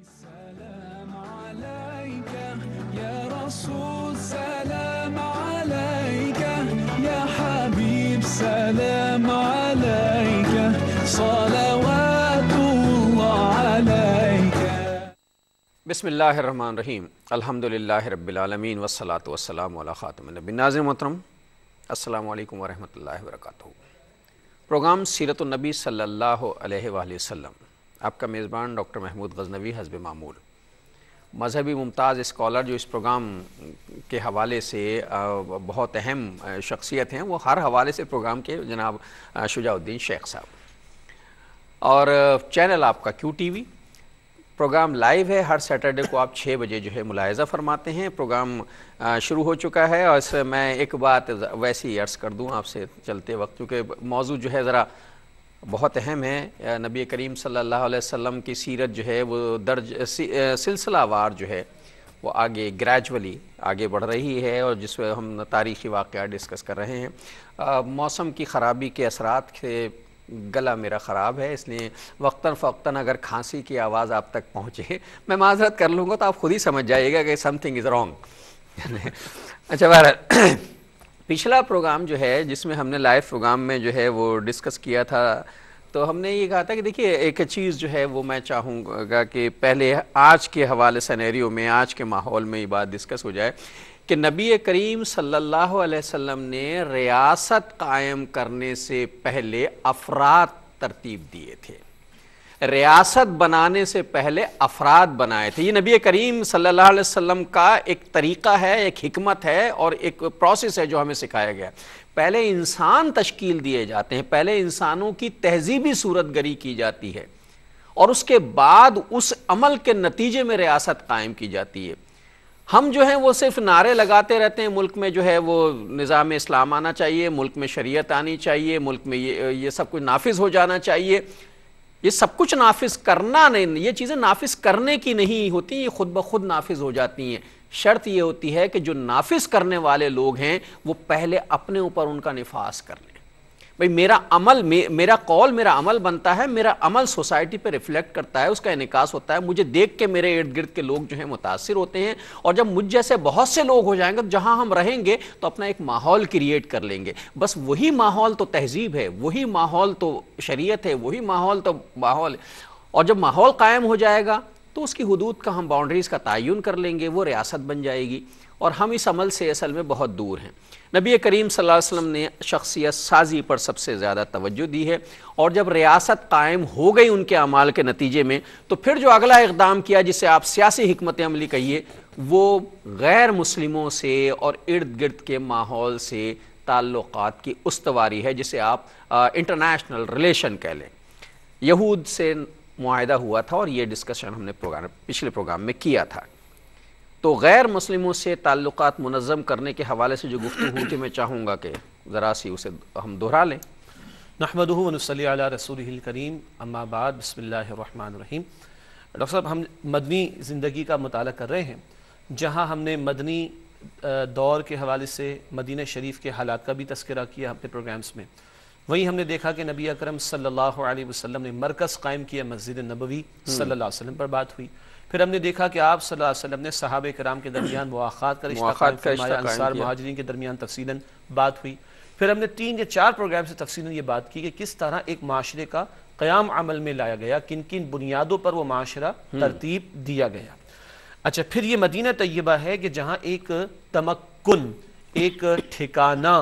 बसमान रहीम अलहमदिल्ल रबीआलमीन वसलात वसलम ख़ातम नबिनाज़िर मोहतरम अल्लाम वरहमल वर्क प्रोग्राम सीरतनबी सल्ला वसम आपका मेज़बान डॉक्टर महमूद गजनवी हजब मामूल मजहबी मुमताज़ इस्कॉलर जो इस प्रोग्राम के हवाले से बहुत अहम शख्सियत हैं वो हर हवाले से प्रोग्राम के जनाब शुजाउद्दीन शेख साहब और चैनल आपका Q T V programme live है हर सैटरडे को आप छः बजे जो है मुलायजा फरमाते हैं प्रोग्राम शुरू हो चुका है और मैं एक बात वैसे ही अर्ज़ कर दूं आपसे चलते वक्त क्योंकि मौजू जो है ज़रा बहुत अहम है नबी करीम सल्लल्लाहु अलैहि वसल्लम की सीरत जो है वो दर्ज सिलसिलावार जो है वो आगे ग्रेजुअली आगे बढ़ रही है और जिस हम तारीख़ी वाक़ डिस्कस कर रहे हैं मौसम की ख़राबी के असरात से गला मेरा ख़राब है इसलिए वक्ता फ़क्ता अगर खांसी की आवाज़ आप तक पहुँचे मैं माजरत कर लूँगा तो आप ख़ुद ही समझ जाइएगा कि समथिंग इज़ रॉन्ग अच्छा बहर पिछला प्रोग्राम जो है जिसमें हमने लाइव प्रोग्राम में जो है वो डिस्कस किया था तो हमने ये कहा था कि देखिए एक चीज़ जो है वो मैं चाहूँगा कि पहले आज के हवाले सनेरियो में आज के माहौल में ये बात डिस्कस हो जाए कि नबी करीम सल्लल्लाहु अलैहि वसल्लम ने रियासत कायम करने से पहले अफराद तरतीब दिए थे रियासत बनाने से पहले अफराद बनाए थे ये नबी करीम सल्लल्लाहु अलैहि वसल्लम का एक तरीका है एक हिकमत है और एक प्रोसेस है जो हमें सिखाया गया पहले इंसान तश्कील दिए जाते हैं पहले इंसानों की तहजीबी सूरत गरी की जाती है और उसके बाद उस अमल के नतीजे में रियासत कायम की जाती है हम जो है वो सिर्फ नारे लगाते रहते हैं मुल्क में जो है वो निज़ाम इस्लाम आना चाहिए मुल्क में शरीयत आनी चाहिए मुल्क में ये ये सब कुछ नाफिज हो जाना चाहिए ये सब कुछ नाफिज करना नहीं ये चीज़ें नाफिज करने की नहीं होती ये खुद ब खुद नाफिज हो जाती हैं शर्त यह होती है कि जो नाफिज करने वाले लोग हैं वो पहले अपने ऊपर उनका निफास कर लें भाई मेरा अमल मे, मेरा कॉल मेरा अमल बनता है मेरा अमल सोसाइटी पर रिफ्लेक्ट करता है उसका इनकास होता है मुझे देख के मेरे इर्द गिर्द के लोग जो हैं मुतासर होते हैं और जब मुझ जैसे बहुत से लोग हो जाएंगे तो जहाँ हम रहेंगे तो अपना एक माहौल क्रिएट कर लेंगे बस वही माहौल तो तहजीब है वही माहौल तो शरीयत है वही माहौल तो माहौल और जब माहौल कायम हो जाएगा तो उसकी हदूद का हम बाउंड्रीज़ का तयन कर लेंगे वो रियासत बन जाएगी और हम इस अमल से असल में बहुत दूर हैं नबी करीम वसल्लम ने शख्सियत साजी पर सबसे ज़्यादा तवज्जो दी है और जब रियासत कायम हो गई उनके अमाल के नतीजे में तो फिर जो अगला इकदाम किया जिसे आप सियासी हमत अमली कहिए वो गैर मुस्लिमों से और इर्द गिर्द के माहौल से ताल्लुक़ की उसवारी है जिसे आप इंटरनेशनल रिलेशन कह लें यहूद से माहा हुआ था और ये डिस्कशन हमने प्रोग्राम पिछले प्रोग्राम में किया था तो गैर मुस्लिमों से ताल्लुक़ मनज़म करने के हवाले से जो गुफ्तु हुई थी मैं चाहूँगा कि ज़रा सी उसे हम दोहरा लें नहमदनसल रसूल करीम अम्माबाद रहीम डॉक्टर साहब हम मदनी ज़िंदगी का मताल कर रहे हैं जहाँ हमने मदनी दौर के हवाले से मदीन शरीफ के हालात का भी तस्करा किया अपने प्रोग्राम्स में वहीं हमने देखा कि नबी अकरम सल्लल्लाहु अलैहि वसल्लम ने मरकज़ कायम किया मस्जिद नबवी सल्लल्लाहु अलैहि वसल्लम पर बात हुई फिर हमने देखा कि आप सल्लल्लाहु अलैहि वसल्लम ने सहाब कराम के दरमियान मुआखात कर रिश्ता महाजरीन के दरमियान तफसीला बात हुई फिर हमने तीन या चार प्रोग्राम से तफसीला ये बात की कि किस तरह एक माशरे का क़्याम अमल में लाया गया किन किन बुनियादों पर वो माशरा हम्म। तरतीब दिया गया अच्छा फिर ये मदीना तयबा है कि जहाँ एक तमक्न एक ठिकाना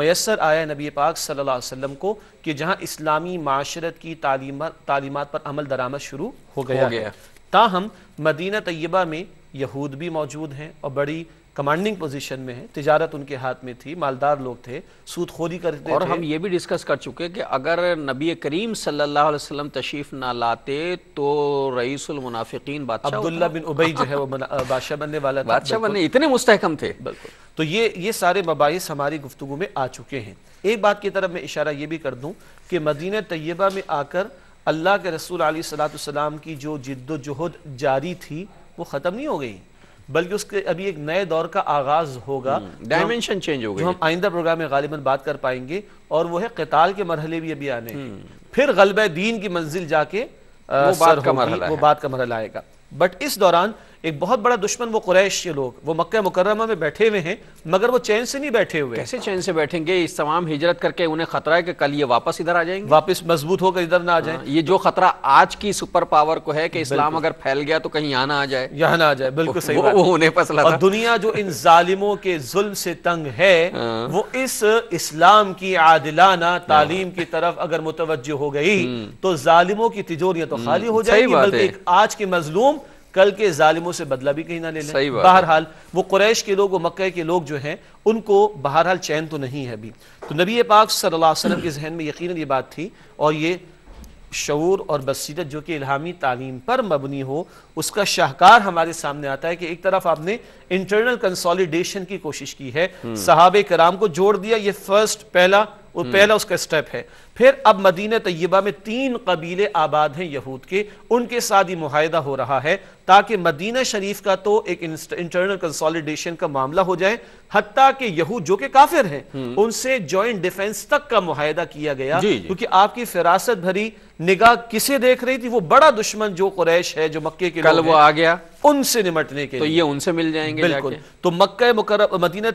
मैसर आया नबी पाक सल्लल्लाहु अलैहि वसल्लम को कि जहाँ इस्लामी माशरत की तालीमा, तालीमात पर अमल दरामद शुरू हो गया, हो गया। ताहम मदीना तय्यबा में यहूद भी मौजूद हैं और बड़ी कमांडिंग पोजीशन में है तिजारत उनके हाथ में थी मालदार लोग थे सूदखोरी करते और थे। हम ये भी डिस्कस कर चुके कि अगर नबी करीम सल्लल्लाहु अलैहि वसल्लम तशरीफ ना लाते तो रईसुल मुनाफिकीन बादशाह अब्दुल्ला बिन उबई जो है वो बादशाह बनने वाला था बादशाह बनने इतने मुस्तहकम थे बिल्कुल तो ये ये सारे मबाइस हमारी गुफ्तु में आ चुके हैं एक बात की तरफ मैं इशारा ये भी कर दूँ कि मदीना तय्यबा में आकर अल्लाह के रसूल आल सलाम की जो जिद्दोजहद जारी थी वो ख़त्म नहीं हो गई बल्कि उसके अभी एक नए दौर का आगाज होगा डायमेंशन चेंज होगा हम आइंदा प्रोग्राम में गालिबा बात कर पाएंगे और वो है कताल के मरहले भी अभी आने हम्म। फिर गलब दीन की मंजिल जाके वो बात का मरहला आएगा बट इस दौरान एक बहुत बड़ा दुश्मन वो कुरैश ये लोग वो मक्का मुकरमा में बैठे हुए हैं मगर वो चैन से नहीं बैठे हुए कैसे चैन से बैठेंगे इस तमाम हिजरत करके उन्हें खतरा है कि कल ये वापस इधर आ जाएंगे वापस मजबूत होकर इधर ना आ जाए हाँ, ये जो खतरा आज की सुपर पावर को है कि इस्लाम अगर फैल गया तो कहीं यहाँ ना आ जाए यहाँ ना आ जाए बिल्कुल सही वो उन्हें फसला दुनिया जो इन जालिमों के जुल्म से तंग है हाँ। वो इस इस्लाम की आदिलाना हाँ। तालीम की तरफ अगर मुतवजह हो गई हम्म। तो जालिमों की तिजोरियां तो हम्म। खाली हो जाएगी बल्कि आज के मजलूम कल के जालिमों से बदला भी कहीं ना ले लें बहरहाल वो कुरैश के लोग वो मक्के के लोग जो हैं उनको बहरहाल चैन तो नहीं है अभी तो नबी पाक सल्लल्लाहु अलैहि वसल्लम के जहन में यकीन ये बात थी और ये शूर और बसीरत जो कि इलामी तालीम पर मबनी हो उसका शाहकार हमारे सामने आता है कि एक तरफ आपने इंटरनल कंसोलिडेशन की कोशिश की है हम्म। सहाब कराम को जोड़ दिया ये फर्स्ट पहला वो हम्म। पहला उसका स्टेप है फिर अब मदीन तय्यबा में तीन कबीले आबाद हैं यहूद के उनके साथ ही माहिदा हो रहा है ताकि मदीना शरीफ का तो एक इंटरनल कंसोलिडेशन का मामला हो जाए हती के यहूद जो कि काफिर हैं हम्म। उनसे जॉइंट डिफेंस तक का माहिदा किया गया क्योंकि आपकी फिरासत भरी निगाह किसे देख रही थी वो बड़ा दुश्मन जो कुरैश है जो मक्के के कल वो आ गया उनसे निमटने के तो ये उनसे मिल जाएंगे बिल्कुल तो मक्का मुकर मदीना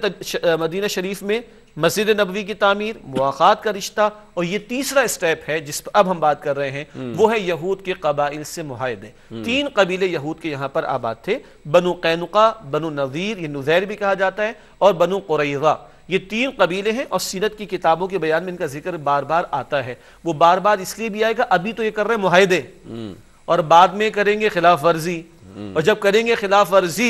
मदीना शरीफ में मस्जिद नबवी की तमीर मुआत का रिश्ता और ये तीसरा स्टेप है जिस पर अब हम बात कर रहे हैं हम्म। वो है यहूद के कबाइल से माहदे हम्म। तीन कबीले यहूद के यहाँ पर आबाद थे बनु कैनुका बनु नज़ीर ये नुजैर भी कहा जाता है और बनु कुरैज़ा ये तीन कबीले हैं और सीरत की किताबों के बयान में इनका जिक्र बार बार आता है वो बार बार इसलिए भी आएगा अभी तो ये कर रहे हैं माहदे हम्म। और बाद में करेंगे खिलाफ वर्जी और जब करेंगे खिलाफ वर्जी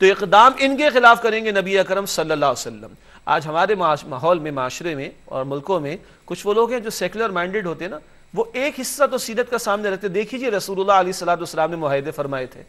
तो इकदाम इनके खिलाफ करेंगे नबी अकरम सल्लल्लाहु अलैहि वसल्लम आज हमारे माहौल में माशरे में और मुल्कों में कुछ वो लोग हैं जो सेकुलर माइंडेड होते हैं ना वो एक हिस्सा तो सीरत का सामने रखते देखिए रसूलुल्लाह अलैहि ने मुआहदे फरमाए थे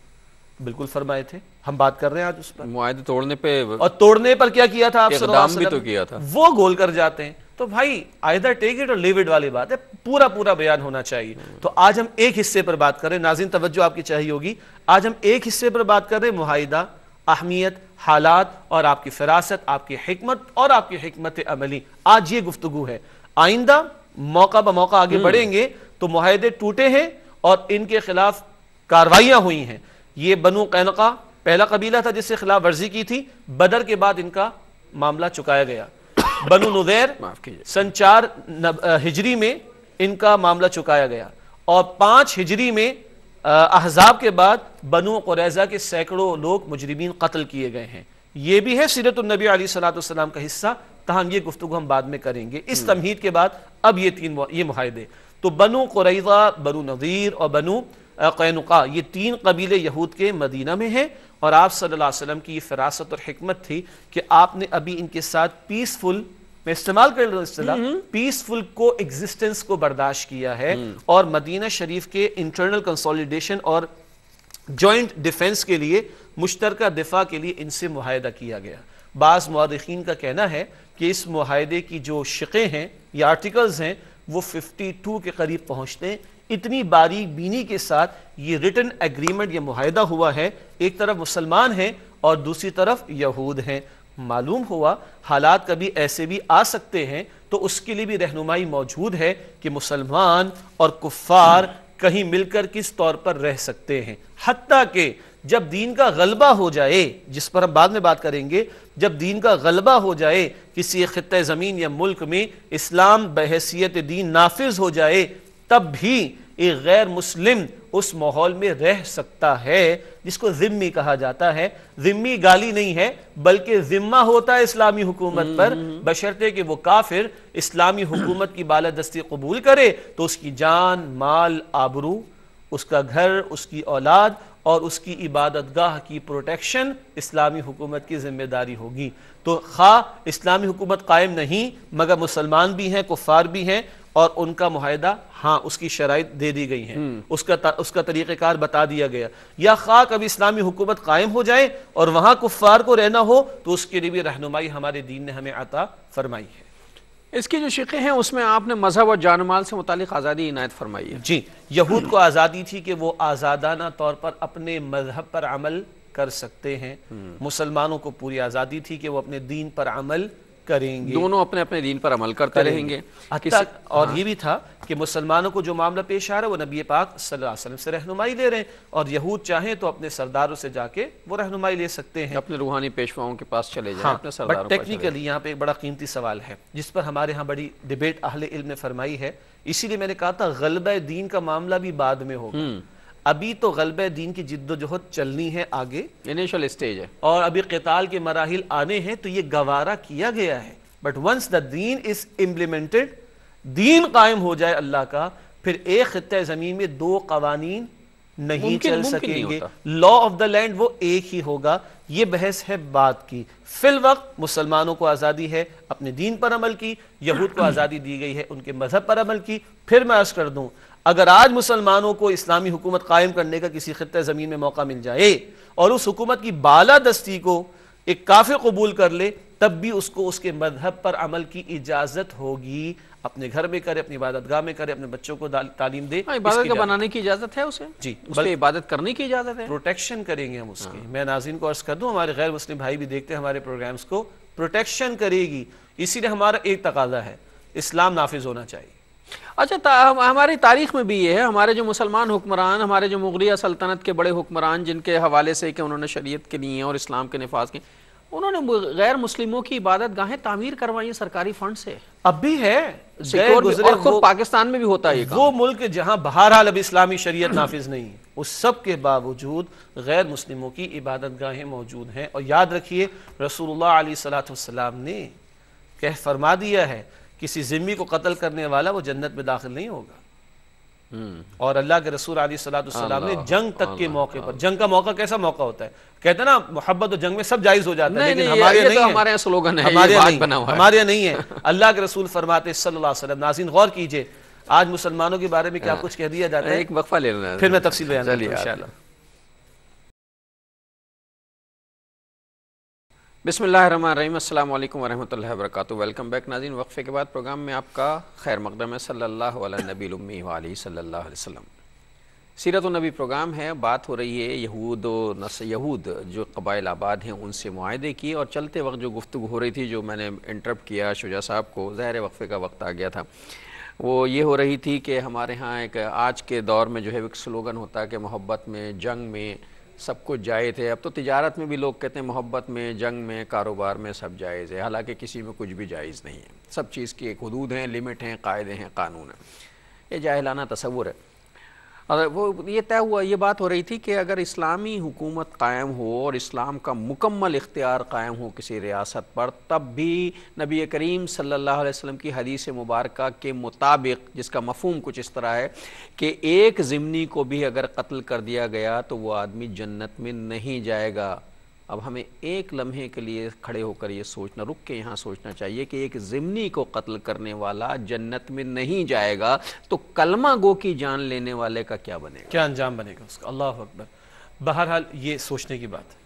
बिल्कुल फरमाए थे हम बात कर रहे हैं आज उस पर मुआहदे तोड़ने पे और तोड़ने पर क्या किया था आप भी तो किया था वो गोल कर जाते हैं तो भाई either take it or leave it वाली बात है पूरा पूरा बयान होना चाहिए तो आज हम एक हिस्से पर बात करें नाजिन तवज्जो आपकी चाहिए होगी आज हम एक हिस्से पर बात कर रहे हैं मुआहदा अहमियत हालात और आपकी फिरासत आपकी हमत और आपकी हमत अमली आज ये गुफ्तु है आइंदा मौका ब मौका आगे हम्म। बढ़ेंगे तो माहदे टूटे हैं और इनके खिलाफ कार्रवाइयां हुई हैं ये बनु कैनका पहला कबीला था जिससे खिलाफ वर्जी की थी बदर के बाद इनका मामला चुकाया गया बनु नुदैर संचार हिजरी में इनका मामला चुकाया गया और पांच हिजरी में अहजाब के बाद बनु क़ुरैज़ा के सैकड़ों लोग मुजरमिन कत्ल किए गए हैं ये भी है सीरतनबी सलाम का हिस्सा तहम ये गुफ्तु हम बाद में करेंगे इस हम्म। तमहीद के बाद अब ये तीन ये माहदे तो बनु क़ुरैज़ा बनु नज़ीर और बनु कैनुका ये तीन कबीले यहूद के मदीना में हैं और आप सल्लल्लाहु अलैहि वसल्लम की ये फिरासत और हमत थी कि आपने अभी इनके साथ पीसफुल मैं इस्तेमाल कर रहा हूँ पीसफुल को एग्जिस्टेंस को बर्दाश्त किया है हम्म। और मदीना शरीफ के इंटरनल कंसोलिडेशन और जॉइंट डिफेंस के लिए मुश्तर दिफा के लिए इनसे माहदा किया गया बाज़ मौरखीन का कहना है कि इस माहदे की जो शिकें हैं या आर्टिकल्स हैं वो फिफ्टी टू के करीब पहुँचते हैं इतनी बारीक बीनी के साथ ये रिटर्न एग्रीमेंट या माहदा हुआ है एक तरफ मुसलमान हैं और दूसरी तरफ यहूद हैं मालूम हुआ हालात कभी ऐसे भी आ सकते हैं तो उसके लिए भी रहनुमाई मौजूद है कि मुसलमान और कुफार कहीं मिलकर किस तौर पर रह सकते हैं हती के जब दीन का गलबा हो जाए जिस पर हम बाद में बात करेंगे जब दीन का गलबा हो जाए किसी ख़त्े ज़मीन या मुल्क में इस्लाम बहसीत दीन नाफिज हो जाए तब भी एक गैर मुस्लिम उस माहौल में रह सकता है जिसको जिम्मी कहा जाता है जिम्मी गाली नहीं है बल्कि जिम्मा होता है इस्लामी हुकूमत पर हम्म, हम्म। बशर्ते कि वो काफिर इस्लामी हुकूमत की बालादस्ती कबूल करे तो उसकी जान माल आबरू उसका घर उसकी औलाद और उसकी इबादत गाह की प्रोटेक्शन इस्लामी हुकूमत की जिम्मेदारी होगी तो खा इस्लामी हुकूमत कायम नहीं मगर मुसलमान भी हैं कुफार भी हैं और उनका माहिदा हाँ उसकी शराइ दे दी गई है हम्म। उसका त, उसका तरीकेकार बता दिया गया या खाक अभी इस्लामी हुकूमत कायम हो जाए और वहाँ कुफ़ार को रहना हो तो उसके लिए भी रहनुमाई हमारे दीन ने हमें अता फरमाई है इसकी जो शिके हैं उसमें आपने मजहब और जानमाल से मुतक आज़ादी इनायत फरमाई है जी यहूद को आज़ादी थी कि वो आज़ादाना तौर पर अपने मजहब पर अमल कर सकते हैं हम्म। मुसलमानों को पूरी आज़ादी थी कि वो अपने दीन पर अमल करेंगे दोनों अपने अपने दिन पर अमल करते रहेंगे और हाँ। ये भी था कि मुसलमानों को जो मामला पेश आ रहा है वो नबी पाक सल्लम से रहनुमाई ले रहे हैं और यहूद चाहें तो अपने सरदारों से जाके वो रहनुमाई ले सकते हैं अपने रूहानी पेशवाओं के पास चले जाए टेक्निकली हाँ, यहाँ पे एक बड़ा कीमती सवाल है जिस पर हमारे यहाँ बड़ी डिबेट अहल इल्म ने फरमाई है इसीलिए मैंने कहा था गलबा दीन का मामला भी बाद में होगा हम्म। अभी तो गलब दीन की जिद्दोजहद चलनी है आगे इनिशियल स्टेज है और अभी कताल के मराहल आने हैं तो ये गवारा किया गया है बट वंस द दीन इज इम्प्लीमेंटेड दीन कायम हो जाए अल्लाह का फिर एक खत्े ज़मीन में दो कवानीन नहीं चल सकेंगे लॉ ऑफ द लैंड वो एक ही होगा ये बहस है बात की फिल वक्त मुसलमानों को आज़ादी है अपने दीन पर अमल की यहूद को आज़ादी दी गई है उनके मजहब पर अमल की फिर मैं अर्ज कर दूं अगर आज मुसलमानों को इस्लामी हुकूमत कायम करने का किसी खत्े ज़मीन में मौका मिल जाए और उस हुकूमत की बाला दस्ती को एक काफी कबूल कर ले तब भी उसको उसके मजहब पर अमल की इजाज़त होगी अपने घर में करे अपनी इबादत गाह में करे अपने बच्चों को तालीम दे हाँ, इबादत का बनाने की इजाज़त है उसे जी उसे इबादत करने की इजाज़त है प्रोटेक्शन करेंगे हम उसकी हाँ। मैं नाजीन को अर्ज़ कर दू हमारे गैर मुस्लिम भाई भी देखते हैं हमारे प्रोग्राम्स को प्रोटेक्शन करेगी इसीलिए हमारा एक तकाजा है इस्लाम नाफिज होना चाहिए अच्छा ता, हम, हमारी तारीख में भी ये है हमारे जो मुसलमान हुक्मरान हमारे जो मुगलिया सल्तनत के बड़े हुक्मरान जिनके हवाले से कि उन्होंने शरीयत के लिए और इस्लाम के नफाज के उन्होंने गैर मुस्लिमों की इबादत गाहें तामीर करवाई सरकारी फंड से अब भी है और खुद पाकिस्तान में भी होता है वो मुल्क जहां बहरहाल अब इस्लामी शरीयत नाफिज नहीं है उस सब के बावजूद गैर मुस्लिमों की इबादत गाहें मौजूद हैं और याद रखिए रसूलुल्लाह सलाम ने कह फरमा दिया है किसी ज़िम्मी को कत्ल करने वाला वो जन्नत में दाखिल नहीं होगा हम्म। और अल्लाह के रसूल सलाम ने जंग तक के मौके पर जंग का मौका कैसा मौका होता है कहते हैं ना मोहब्बत और जंग में सब जायज हो जाता है लेकिन हमारे तो नहीं हमारे यहाँ स्लोगन है हमारे यहाँ नहीं है अल्लाह के रसूल फरमाते नाजिन गौर कीजिए आज मुसलमानों के बारे में क्या हाँ। कुछ कह दिया जाता है एक वक्फा ले फिर मैं तफसील बयान बसमीम वरहमल वर्क वेलकम बैक नाजीन वक्फ़े के बाद प्रोग्राम में आपका खैर मकदम है नबी नबीमी वाली सल्ला वसम सीरत नबी प्रोग्राम है बात हो रही है यहूद नस यहूद जो कबाइल आबाद हैं उनसे माहदे की और चलते वक्त जो गुफ्तु हो रही थी जो मैंने इंटरप किया शुजा साहब को ज़ाहिर वक्फ़े का वक्त आ गया था वो ये हो रही थी कि हमारे यहाँ एक आज के दौर में जो है एक स्लोगन होता है कि मोहब्बत में जंग में सब कुछ जायज़ है अब तो तिजारत में भी लोग कहते हैं मोहब्बत में जंग में कारोबार में सब जायज़ है हालांकि किसी में कुछ भी जायज़ नहीं है सब चीज़ की एक हदूद हैं लिमिट हैं कायदे हैं कानून हैं ये जाहिलाना तस्वुर है अगर वो ये तय हुआ ये बात हो रही थी कि अगर इस्लामी हुकूमत कायम हो और इस्लाम का मुकम्मल इख्तियार कायम हो किसी रियासत पर तब भी नबी करीम सल्लल्लाहु अलैहि वसल्लम की हदीस मुबारक के मुताबिक जिसका मफहम कुछ इस तरह है कि एक ज़िमनी को भी अगर कत्ल कर दिया गया तो वह आदमी जन्नत में नहीं जाएगा अब हमें एक लम्हे के लिए खड़े होकर ये सोचना रुक के यहाँ सोचना चाहिए कि एक ज़िमनी को कत्ल करने वाला जन्नत में नहीं जाएगा तो कलमा गो की जान लेने वाले का क्या बनेगा क्या अंजाम बनेगा उसका अल्लाह अकबर बहरहाल ये सोचने की बात है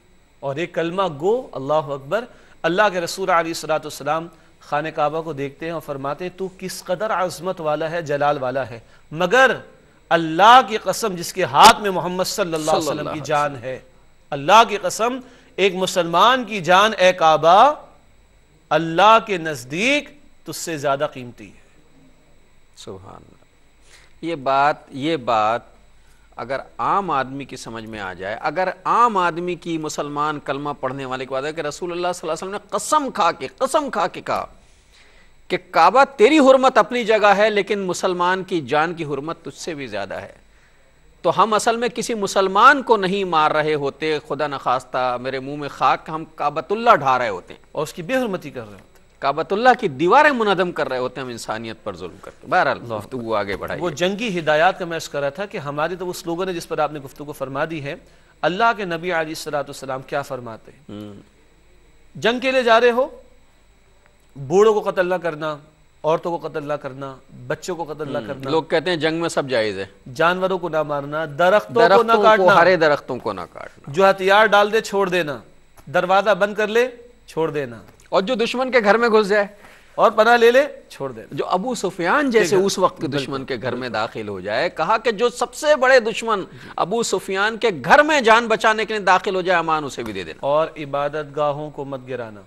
और एक कलमा गो अल्लाह अकबर अल्लाह के रसूल सलाम खान काबा को देखते हैं और फरमाते हैं तू किस कदर आज़मत वाला है जलाल वाला है मगर अल्लाह की कसम जिसके हाथ में मोहम्मद सल्लाम की जान है अल्लाह की कसम एक मुसलमान की जान ए काबा अल्लाह के नज़दीक तुझसे ज़्यादा कीमती है सुबहान ये बात ये बात अगर आम आदमी की समझ में आ जाए अगर आम आदमी की मुसलमान कलमा पढ़ने वाले की बात है कि रसूल अल्लाह ने कसम खा के कसम खा के कहा कि काबा तेरी हुरमत अपनी जगह है लेकिन मुसलमान की जान की हुरमत तुझसे भी ज़्यादा है तो हम असल में किसी मुसलमान को नहीं मार रहे होते खुदा नखास्ता मेरे मुंह में खाक हम काबतुल्ला ढा रहे होते हैं और उसकी बेहरमती कर रहे होते काबतुल्ला की दीवारें मुनदम कर रहे होते हैं हम इंसानियत पर जुल्म करते बहरहाल तो वो आगे बढ़ा वो जंगी हिदायत का मैं कर रहा था कि हमारे तो वो स्लोगन है जिस पर आपने गुफ्तु फरमा दी है अल्लाह के नबी सलाम क्या फरमाते हम्म। जंग के लिए जा रहे हो बूढ़ों को कतल करना औरतों को कतल ना करना बच्चों को कतल ना हम्म, करना लोग कहते हैं जंग में सब जायज है जानवरों को ना मारना दरख्तों को ना काटना हरे दरख्तों को ना काटना जो हथियार डाल दे छोड़ देना दरवाजा बंद कर ले छोड़ देना और जो दुश्मन के घर में घुस जाए और पना ले ले छोड़ दे जो अबू सुफियान जैसे उस वक्त दुश्मन के घर में दाखिल हो जाए कहा कि जो सबसे बड़े दुश्मन अबू सुफियान के घर में जान बचाने के लिए दाखिल हो जाए अमान उसे भी दे देना और इबादत गाहों को मत गिराना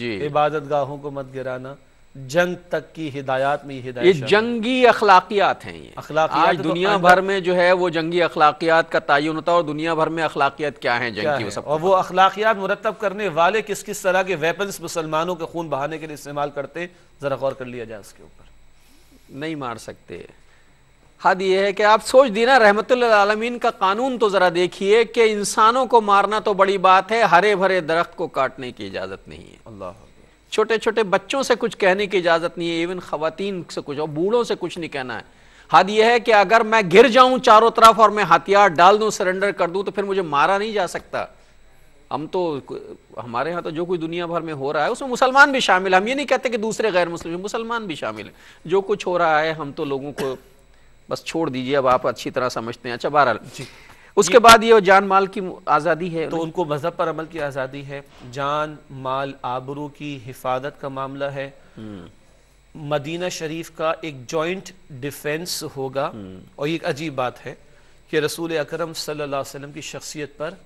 जी इबादत गाहों को मत गिराना जंग तक की हिदायत में हिदायत ये जंगी अखलाकियात हैं ये तो आज तो दुनिया तो भर में जो है वो जंगी अखलाकियात का तयन होता है और दुनिया भर में अखलाकियात क्या है जंगी क्या वो सब और वो अखलाकियात मुरतब करने वाले किस किस तरह के वेपन्स मुसलमानों के खून बहाने के लिए इस्तेमाल करते ज़रा गौर कर लिया जाए उसके ऊपर नहीं मार सकते हद ये है कि आप सोच दी ना आलमीन का कानून तो ज़रा देखिए कि इंसानों को मारना तो बड़ी बात है हरे भरे दरख्त को काटने की इजाज़त नहीं है अल्लाह छोटे छोटे बच्चों से कुछ कहने की इजाज़त नहीं है इवन खातन से कुछ और बूढ़ों से कुछ नहीं कहना है हद यह है कि अगर मैं गिर जाऊं चारों तरफ और मैं हथियार डाल दूं सरेंडर कर दूं तो फिर मुझे मारा नहीं जा सकता हम तो हमारे यहाँ तो जो कुछ दुनिया भर में हो रहा है उसमें मुसलमान भी शामिल है हम ये नहीं कहते कि दूसरे गैर मुस्लिम मुसलमान भी शामिल हैं जो कुछ हो रहा है हम तो लोगों को बस छोड़ दीजिए अब आप अच्छी तरह समझते हैं अच्छा बहरहाल उसके बाद ये जान माल की आज़ादी है तो उनको मज़हब पर अमल की आज़ादी है जान माल आबरू की हिफाजत का मामला है हम्म। मदीना शरीफ का एक जॉइंट डिफेंस होगा हम्म। और ये एक अजीब बात है कि रसूल अकरम सल्लल्लाहु अलैहि वसल्लम की शख्सियत पर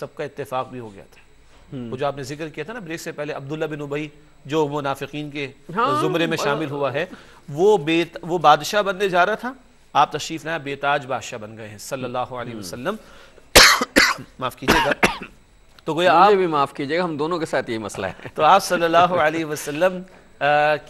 सबका इत्तेफाक भी हो गया था हम्म। वो जो आपने जिक्र किया था ना ब्रेक से पहले अब्दुल्ला बिन उबई जो मुनाफिक के हाँ, जुमरे में शामिल हुआ है वो बेत वो बादशाह बनने जा रहा था आप तशरीफ़ ना बेताज बादशाह बन गए हैं सल्लल्लाहु अलैहि हम्म। वसल्लम माफ़ कीजिएगा तो गोया आप भी माफ़ कीजिएगा हम दोनों के साथ ये मसला है तो आप सल्लल्लाहु अलैहि वसल्लम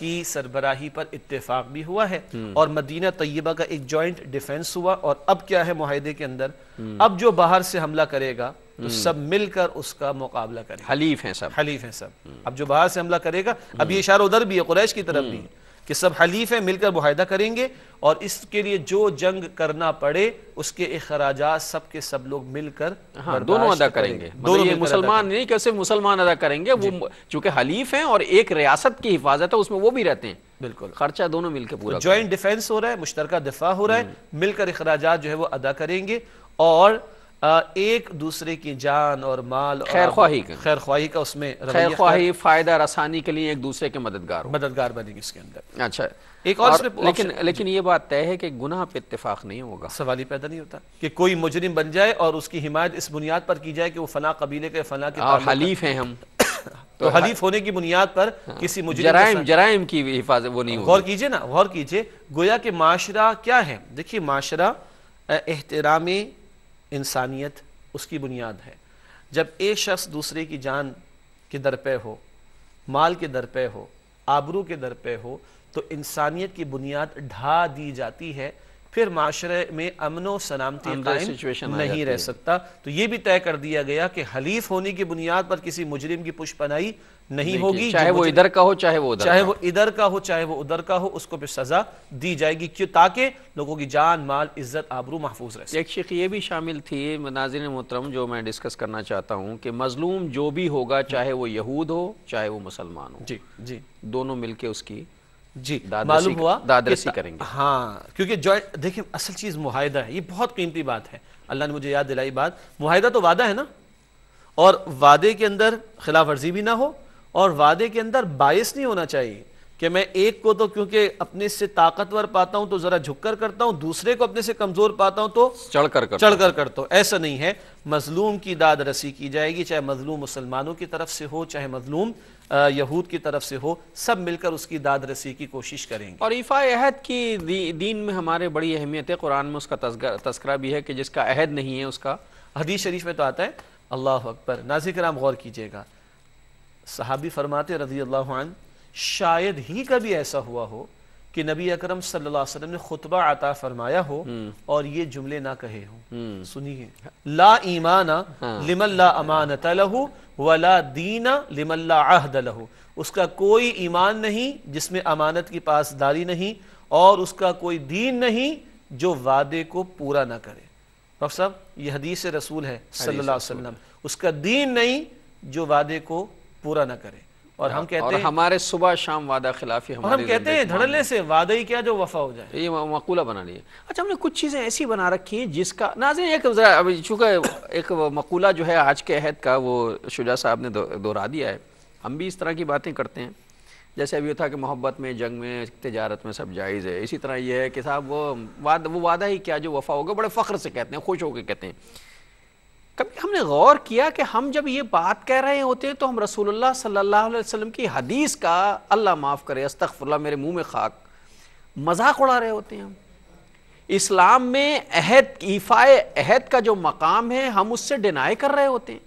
की सरबराही पर इत्तेफाक भी हुआ है हम्म। और मदीना तय्यबा का एक जॉइंट डिफेंस हुआ और अब क्या है माहदे के अंदर हम्म। अब जो बाहर से हमला करेगा तो सब मिलकर उसका मुकाबला करेगा हलीफ है सब हलीफ है सब अब जो बाहर से हमला करेगा अब ये इशारा उधर भी है कुरैश की तरफ भी है कि सब हलीफे मिलकर मुहिदा करेंगे और इसके लिए जो जंग करना पड़े उसके अखराज सब के सब लोग मिलकर हाँ, दोनों अदा करेंगे मतलब दोनों ये मुसलमान नहीं कि सिर्फ मुसलमान अदा करेंगे वो चूंकि हलीफ हैं और एक रियासत की हिफाजत है उसमें वो भी रहते हैं बिल्कुल खर्चा दोनों मिलकर पूरा ज्वाइंट डिफेंस हो रहा है मुश्तरका दिफा हो रहा है मिलकर अखराज जो है वो अदा करेंगे और एक दूसरे की जान और माल खैर ख्वाही का खैर ख्वाही का उसमें खैर ख्वाही फायदा रसानी के लिए एक दूसरे के मददगार मददगार बनेगी इसके अंदर अच्छा एक और, और लेकिन लेकिन ये बात तय है कि गुनाह पे इतफाक नहीं होगा सवाल ही पैदा नहीं होता कि कोई मुजरिम बन जाए और उसकी हिमायत इस बुनियाद पर की जाए कि वो फला कबीले के फला के हलीफ हैं हम तो हलीफ होने की बुनियाद पर हाँ। किसी मुजरिम जराइम की हिफाजत वो नहीं गौर कीजिए ना गौर कीजिए गोया के माशरा क्या है देखिए माशरा एहतरामी इंसानियत उसकी बुनियाद है जब एक शख्स दूसरे की जान के दर पे हो माल के दर पे हो आबरू के दर पे हो तो इंसानियत की बुनियाद ढा दी जाती है फिर माशरे में अमन सलामती नहीं रह सकता तो ये भी तय कर दिया गया कि हलीफ होने की बुनियाद पर किसी मुजरिम की पुष्पनाई नहीं होगी चाहे वो इधर का हो चाहे वो चाहे वो इधर का हो चाहे वो उधर का हो उसको फिर सजा दी जाएगी क्यों ताकि लोगों की जान माल इज्जत आबरू महफूज रहे एक शेख ये भी शामिल थी मनाजिर मोहतरम जो मैं डिस्कस करना चाहता हूँ कि मजलूम जो भी होगा चाहे वो यहूद हो चाहे वो मुसलमान हो जी जी दोनों मिलके उसकी जी मालूम हुआ दादरसी करेंगे हाँ क्योंकि जो देखिए असल चीज़ मुहिदा है ये बहुत कीमती बात है अल्लाह ने मुझे याद दिलाई बात मुहिदा तो वादा है ना और वादे के अंदर खिलाफ वर्जी भी ना हो और वादे के अंदर बायस नहीं होना चाहिए कि मैं एक को तो क्योंकि अपने से ताकतवर पाता हूं तो जरा झुककर करता हूं दूसरे को अपने से कमजोर पाता हूं तो चढ़कर कर चढ़कर करता हूं ऐसा नहीं है मजलूम की दाद रसी की जाएगी चाहे मजलूम मुसलमानों की तरफ से हो चाहे मजलूम यहूद की तरफ से हो सब मिलकर उसकी दाद रसी की कोशिश करेंगे और इफ़ा अहद की दी, दीन में हमारे बड़ी अहमियत है कुरान में उसका तस्करा भी है कि जिसका अहद नहीं है उसका हदीस शरीफ में तो आता है अल्लाह अकबर नाजिक राम गौर कीजिएगा सहाबी फरमाते रजी अल्लाह शायद ही कभी ऐसा हुआ हो कि नबी अकरम सल्लल्लाहु अलैहि वसल्लम ने खुतबा आता फरमाया हो हम्म। और ये जुमले ना कहे हो हम्म। सुनिए ला ईमाना हाँ। लिमल्ला अमानत लहू वला दीना लिमल्ला अहद लहू उसका कोई ईमान नहीं जिसमें अमानत की पासदारी नहीं और उसका कोई दीन नहीं जो वादे को पूरा ना करे साहब यह हदीस रसूल है सल्लल्लाहु अलैहि वसल्लम उसका दीन नहीं जो वादे को पूरा ना करे और हम हाँ, कहते हैं हमारे सुबह शाम वादा खिलाफी हमारे हम कहते हैं धड़ल्ले से वादा ही क्या जो वफा हो जाए ये मकूला बना लिया अच्छा हमने कुछ चीज़ें ऐसी बना रखी हैं जिसका नाजन एक अभी चूंकि एक मकूला जो है आज के अहद का वो शुजा साहब ने दोहरा दिया है हम भी इस तरह की बातें करते हैं जैसे अभी था कि मोहब्बत में जंग में तजारत में सब जायज़ है इसी तरह यह है कि साहब वो वादा वो वादा ही क्या जो वफा होगा बड़े फ़ख्र से कहते हैं खुश होकर कहते हैं कभी हमने गौर किया कि हम जब ये बात कह रहे होते हैं तो हम रसूलुल्लाह सल्लल्लाहु अलैहि वसल्लम की हदीस का अल्लाह माफ़ करे अस्तफ़ुल्ला मेरे मुंह में खाक मजाक उड़ा रहे होते हैं हम इस्लाम में अहद ईफ़ा अहद का जो मकाम है हम उससे डिनाई कर रहे होते हैं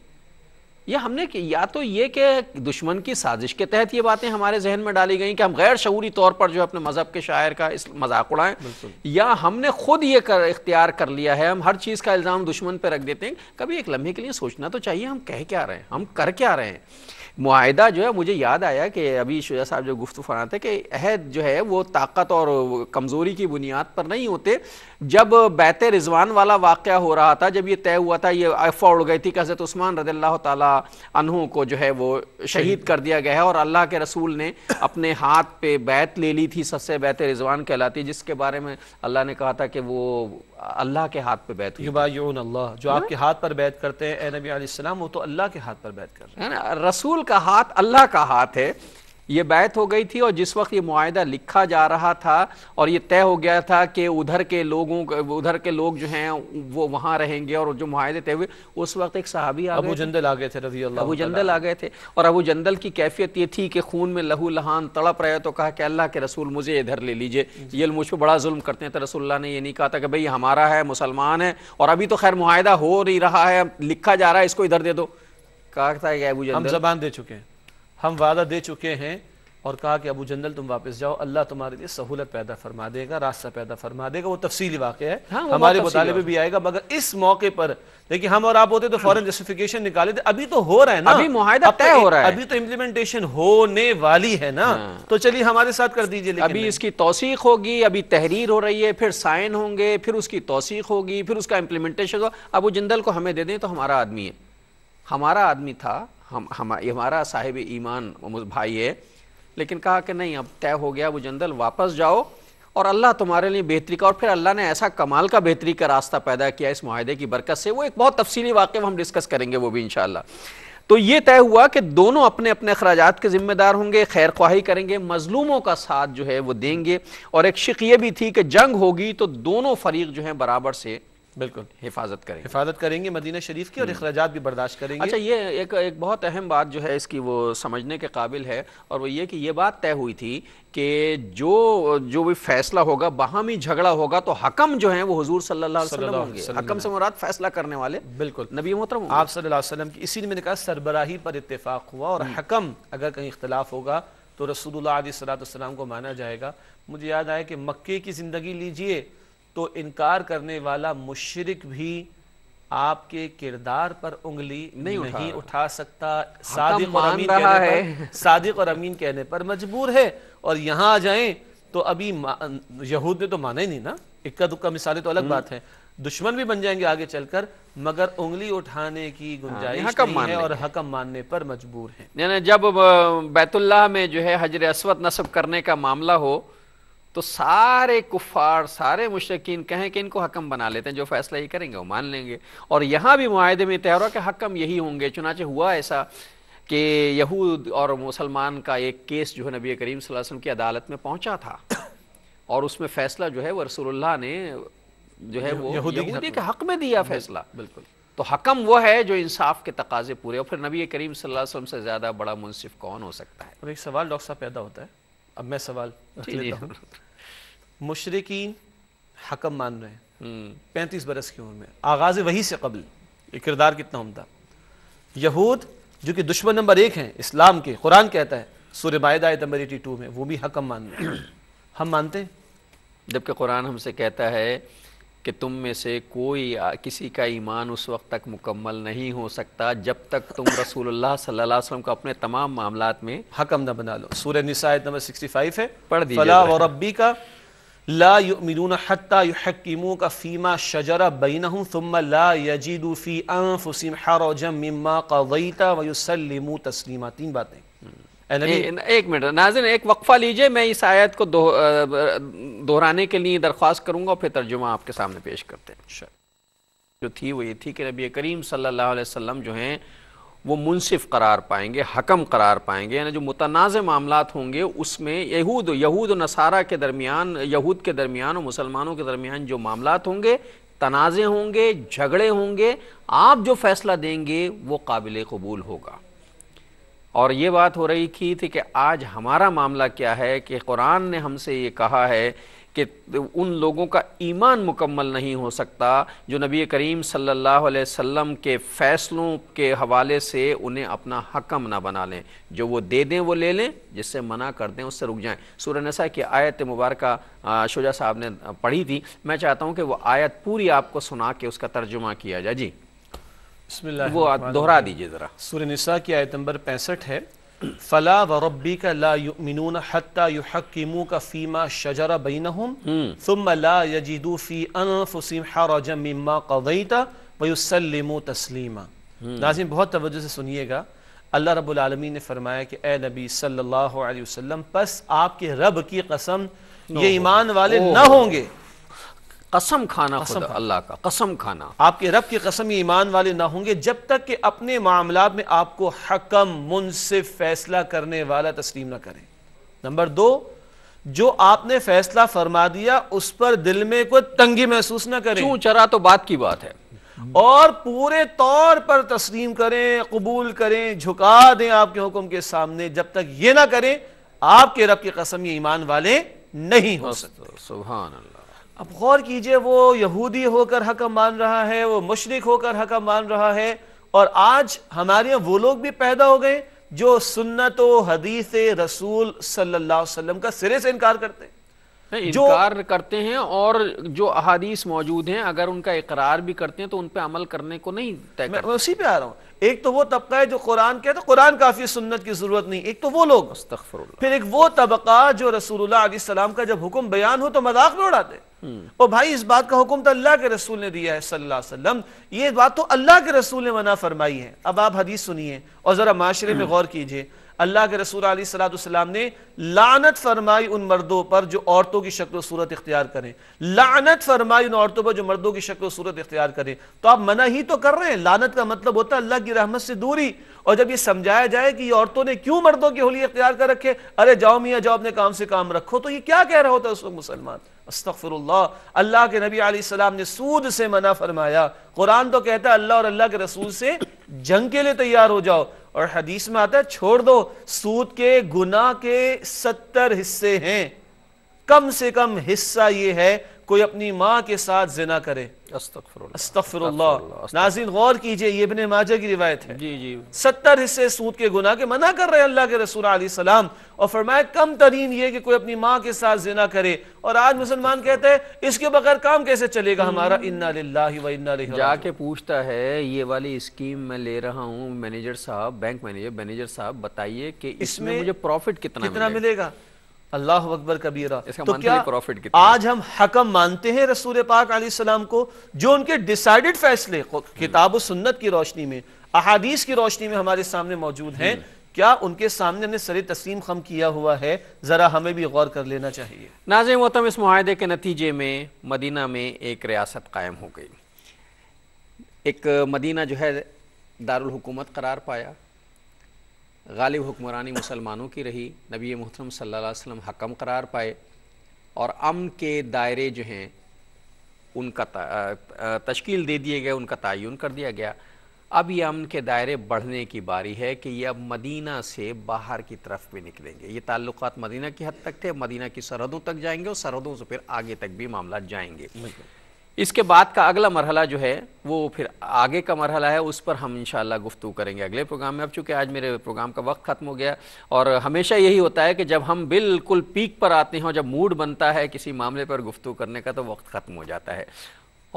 ये हमने या तो ये कि दुश्मन की साजिश के तहत ये बातें हमारे जहन में डाली गई कि हम गैर शूरी तौर पर जो अपने मज़हब के शायर का इस मजाक उड़ाएं या हमने खुद ये कर इख्तियार कर लिया है हम हर चीज़ का इल्ज़ाम दुश्मन पर रख देते हैं कभी एक लम्हे के लिए सोचना तो चाहिए हम कह क्या रहे हैं हम कर क्या रहे हैं माहदा जो है मुझे याद आया कि अभी शुजा साहब जो गुफ्त फरान थे कि अहद जो है वो ताकत और कमज़ोरी की बुनियाद पर नहीं होते जब बैत रिजवान वाला वाक़ हो रहा था जब ये तय हुआ था ये अफवा उड़ गई थी कि हज़रत उस्मान रज तु को जो है वो शहीद कर दिया गया है और अल्लाह के रसूल ने अपने हाथ पे बैत ले ली थी सबसे बैत रिजवान कहलाती जिसके बारे में अल्लाह ने कहा था कि वो अल्लाह के हाथ पे बैत अल्लाह जो हाँ? आपके हाथ पर बैत करते हैं नबी वो तो अल्लाह के हाथ पर बैत कर रहे हैं रसूल का हाथ अल्लाह का हाथ है ये बैत हो गई थी और जिस वक्त ये माहा लिखा जा रहा था और ये तय हो गया था कि उधर के लोगों उधर के लोग जो हैं वो वहाँ रहेंगे और जो माहे तय हुए उस वक्त एक सहाबी आ अबू जंदल आ गए थे रजी अल्लाह अबू जंदल आ गए थे और अबू जंदल की कैफियत ये थी कि खून में लहू लहान तड़प रहे तो कहा कि अल्लाह के रसूल मुझे इधर ले लीजिए ये मुझ पर बड़ा जुल्म करते हैं तो रसोल्ला ने यह नहीं कहा था कि भाई हमारा है मुसलमान है और अभी तो खैर माहा हो नहीं रहा है लिखा जा रहा है इसको इधर दे दो कहा था अबू जंदल जबान दे चुके हैं हम वादा दे चुके हैं और कहा कि अबू जंदल तुम वापस जाओ अल्लाह तुम्हारे लिए सहूलत पैदा फरमा देगा रास्ता पैदा फरमा देगा वो तफसी वाक़ है हाँ, हमारे मुताले भी आएगा मगर इस मौके पर देखिए हम और आप होते तो फॉरन जस्टिफिकेशन निकाले थे अभी तो हो रहा है ना अभी मुहिदा तो तय हो रहा है अभी तो इम्प्लीमेंटेशन होने वाली है ना हाँ। तो चलिए हमारे साथ कर दीजिए अभी इसकी तोसीक होगी अभी तहरीर हो रही है फिर साइन होंगे फिर उसकी तोसीक होगी फिर उसका इम्प्लीमेंटेशन होगा अबू जंदल को हमें दे दें तो हमारा आदमी है हमारा आदमी था हम हम हमारा साहिब ईमान भाई है लेकिन कहा कि नहीं अब तय हो गया वो जंदल वापस जाओ और अल्लाह तुम्हारे लिए बेहतरी का और फिर अल्लाह ने ऐसा कमाल का बेहतरी का रास्ता पैदा किया इस माहे की बरकत से वो एक बहुत तफसीली वाक़ हम डिस्कस करेंगे वो भी इन तो ये तय हुआ कि दोनों अपने अपने अखराज के ज़िम्मेदार होंगे खैर ख्वाही करेंगे मजलूमों का साथ जो है वो देंगे और एक शिक ये भी थी कि जंग होगी तो दोनों फरीक जो है बराबर से बिल्कुल हिफाजत करेंगे हिफाजत करेंगे मदीना शरीफ की और अखराज हम्म। भी बर्दाश्त करेंगे अच्छा ये एक एक बहुत अहम बात जो है इसकी वो समझने के काबिल है और वो ये कि ये बात तय हुई थी कि जो जो भी फैसला होगा बाहमी झगड़ा होगा तो हकम जो है वो हजूर सल्ला हकम से मुराद फैसला करने वाले बिल्कुल नबी मोहतरम आप सल्लम की इसी मैंने कहा सरबराही पर इतफाक हुआ और हम्म। हकम अगर कहीं इख्तलाफ होगा तो रसूल सलाम को माना जाएगा मुझे याद आया कि मक्के की ज़िंदगी लीजिए तो इनकार करने वाला मुशरक भी आपके किरदार पर उंगली नहीं उठा, नहीं उठा सकता हाँ, तो सादिक और अमीन कहने है। पर सादिक और अमीन कहने पर मजबूर है और यहां आ जाए तो अभी यहूद ने तो माना ही नहीं ना इक्का दुक्का मिसालें तो अलग हम्म। बात है दुश्मन भी बन जाएंगे आगे चलकर मगर उंगली उठाने की हाँ, गुंजाइश नहीं है और हकम मानने पर मजबूर है जब बैतुल्लाह में जो है हजर असवत नस्ब करने का मामला हो तो सारे कुफार सारे मुश्किन कहें कि इनको हकम बना लेते हैं जो फैसला ये करेंगे वो मान लेंगे और यहाँ भी माहदे में तैयार के हकम यही होंगे चुनाचे हुआ ऐसा कि यहूद और मुसलमान का एक केस जो है नबी करीम वसल्लम की अदालत में पहुँचा था और उसमें फ़ैसला जो है वह रसोल्ला ने जो है वो यहूदी, यहूदी के हक में दिया फैसला बिल्कुल तो हकम वो है जो इंसाफ के तकाजे पूरे और फिर नबी करीम वसल्लम से ज़्यादा बड़ा मुनसिफ कौन हो सकता है और एक सवाल डॉक्टर साहब पैदा होता है अब मैं सवाल मुशरकिन हकम मान रहे हैं हम्म। पैंतीस बरस की उम्र में आगाज वही से कबल ये किरदार कितना उमदा यहूद जो कि दुश्मन नंबर एक हैं इस्लाम के कुरान कहता है सूर्य मायद नंबर एटी टू में वो भी हकम मान रहे हैं हम मानते हैं जबकि कुरान हमसे कहता है कि तुम में से कोई किसी का ईमान उस वक्त तक मुकम्मल नहीं हो सकता जब तक तुम रसूलुल्लाह सल्लल्लाहु अलैहि को अपने तमाम मामला में हकम न बना लो सूर्य निसायत नंबर 65 है पढ़ दीजिए और रब्बी का ला युमिनून हत्ता युहक्किमू का फीमा शजरा बैनहुम थुम्मा ला यजीदू फी मिम्मा व युसल्लिमू तस्लीमा तीन बातें एक मिनट नाजिन एक वक्फा लीजिए मैं इस आयत को दोहराने के लिए दरख्वास्त करूँगा फिर तर्जुमा आपके सामने पेश करते हैं जो थी वो ये थी कि नबी करीम सल्लल्लाहु अलैहि वसल्लम जो हैं वो मुनसिफ करार पाएंगे हकम करार पाएंगे यानी जो मुतनाज़ मामला होंगे उसमें यहूद यहूद नसारा के दरमियान यहूद के दरमियान और मुसलमानों के दरमियान जो मामला होंगे तनाज़े होंगे झगड़े होंगे आप जो फ़ैसला देंगे वो काबिल कबूल होगा और ये बात हो रही की थी कि आज हमारा मामला क्या है कि कुरान ने हमसे ये कहा है कि उन लोगों का ईमान मुकम्मल नहीं हो सकता जो नबी करीम सल्लल्लाहु अलैहि वसल्लम के फ़ैसलों के हवाले से उन्हें अपना हकम ना बना लें जो वो दे दें वो ले लें जिससे मना कर दें उससे रुक जाएं सूर्य नसा की आयत मुबारक शुजा साहब ने पढ़ी थी मैं चाहता हूँ कि वो आयत पूरी आपको सुना के उसका तर्जुमा किया जाए जी वो दोहरा दीजिए ज़रा सूर्य निशा की आयत नंबर पैंसठ है फ़ला व रबी का ला मिनून हती युहकिमू का फ़ीमा शजरा बीन हम हम्म। ला यजीदू फ़ी अनफुसीम हरजम मम्मा कवैता वयुसलिम तस्लिमा हम्म। नाजिम बहुत तवज्जो से सुनिएगा अल्लाह रब्बुल आलमीन ने फरमाया कि ए नबी सल्लल्लाहु अलैहि वसल्लम बस आपके रब की कसम ये ईमान वाले ना होंगे कसम खाना कसम खुदा, अल्लाह का कसम खाना आपके रब की कसम ये ईमान वाले ना होंगे जब तक कि अपने मामला में आपको हकम मुनसिफ फैसला करने वाला तस्लीम ना करें नंबर दो जो आपने फैसला फरमा दिया उस पर दिल में कोई तंगी महसूस ना करें क्यों चरा तो बात की बात है और पूरे तौर पर तस्लीम करें कबूल करें झुका दें आपके हुक्म के सामने जब तक ये ना करें आपके रब की कसम ये ईमान वाले नहीं हो सकते तो, सुबह अब गौर कीजिए वो यहूदी होकर हकम मान रहा है वो मुशरक होकर हकम मान रहा है और आज हमारे यहाँ वो लोग भी पैदा हो गए जो सुन्नत हदीस रसूल सल्लल्लाहु अलैहि वसल्लम का सिरे से इनकार करते हैं जो इनकार करते हैं और जो अहादीस मौजूद हैं अगर उनका इकरार भी करते हैं तो उन पर अमल करने को नहीं तय मैं, उसी पे आ रहा हूँ एक तो वो तबका है जो कुरान के तो कुरान काफी सुन्नत की जरूरत नहीं एक तो वो लोग फिर एक वो तबका जो रसूलुल्लाह का जब हुक्म बयान हो तो मजाक में उड़ाते हम्म। और भाई इस बात का हुक्म तो अल्लाह के रसूल ने दिया है सल्लल्लाहु अलैहि वसल्लम ये बात तो अल्लाह के रसूल ने मना फरमाई है अब आप हदीस सुनिए और जरा माशरे में हम्म। गौर कीजिए अल्लाह के रसूल सलाम ने लानत फरमाई उन मर्दों पर जो औरतों की शक्ल सूरत इख्तियार करें लानत फरमाई उन औरतों पर जो मर्दों की शक्ल सूरत इख्तियार करें तो आप मना ही तो कर रहे हैं लानत का मतलब होता है अल्लाह की रहमत से दूरी और जब ये समझाया जाए कि ये औरतों ने क्यों मर्दों की होली इख्तियार कर रखे अरे जाओ मियाँ जाओ अपने काम से काम रखो तो ये क्या कह रहा होता है उस वक्त मुसलमान अस्तफ़िरुल्ला अल्लाह के नबी सलाम ने सूद से मना फरमाया कुरान तो कहता है अल्लाह और अल्लाह के रसूल से जंग के लिए तैयार हो जाओ और हदीस में आता है छोड़ दो सूद के गुना के सत्तर हिस्से हैं कम से कम हिस्सा यह है कोई अपनी मां के साथ जिना करे नाजिन गौर कीजिए इबन माजा की रिवायत है जी जी सत्तर हिस्से सूद के गुना के मना कर रहे अल्लाह के रसूल सलाम और फरमाए कम तरीन ये कि कोई अपनी माँ के साथ जिना करे और आज मुसलमान कहते हैं इसके बगैर काम कैसे चलेगा हमारा इन्ना व इन्ना जाके पूछता है ये वाली स्कीम मैं ले रहा हूँ मैनेजर साहब बैंक मैनेजर मैनेजर साहब बताइए कि इसमें मुझे प्रॉफिट कितना कितना मिलेगा अल्लाह अकबर कबीरा तो क्या प्रॉफिट आज हम हकम मानते हैं रसूल पाक सलाम को जो उनके डिसाइडेड फैसले हम्म। किताब सुन्नत की रोशनी में अहादीस की रोशनी में हमारे सामने मौजूद हैं हम्म। क्या उनके सामने ने सर तस्लीम खम किया हुआ है ज़रा हमें भी गौर कर लेना चाहिए नाज मोहतम इस माहदे के नतीजे में मदीना में एक रियासत कायम हो गई एक मदीना जो है दारकूमत करार पाया गालिब हुक्मरानी मुसलमानों की रही नबी मोहतरम सल्लल्लाहु अलैहि वसल्लम हकम करार पाए और अमन के दायरे जो हैं उनका तश्कील दे दिए गए उनका तयन कर दिया गया अब ये अमन के दायरे बढ़ने की बारी है कि ये अब मदीना से बाहर की तरफ भी निकलेंगे ये ताल्लुक मदीना की हद तक थे मदीना की सरहदों तक जाएंगे और सरहदों से फिर आगे तक भी मामला जाएंगे इसके बाद का अगला मरहला जो है वो फिर आगे का मरहला है उस पर हम इंशाल्लाह गुफ्तु करेंगे अगले प्रोग्राम में अब चूँकि आज मेरे प्रोग्राम का वक्त ख़त्म हो गया और हमेशा यही होता है कि जब हम बिल्कुल पीक पर आते हैं और जब मूड बनता है किसी मामले पर गुफ्तु करने का तो वक्त ख़त्म हो जाता है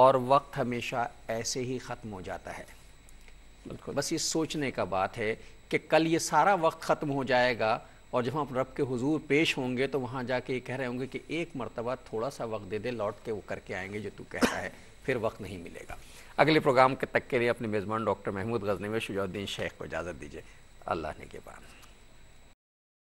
और वक्त हमेशा ऐसे ही ख़त्म हो जाता है बस ये सोचने का बात है कि कल ये सारा वक्त ख़त्म हो जाएगा और जब हम रब के हुजूर पेश होंगे तो वहाँ जाके ये कह रहे होंगे कि एक मरतबा थोड़ा सा वक्त दे दे लौट के वो करके आएंगे जो तू कहता है फिर वक्त नहीं मिलेगा अगले प्रोग्राम के तक के लिए अपने मेज़बान डॉक्टर महमूद में शुजाउद्दीन शेख को इजाज़त दीजिए अल्लाह ने के बाद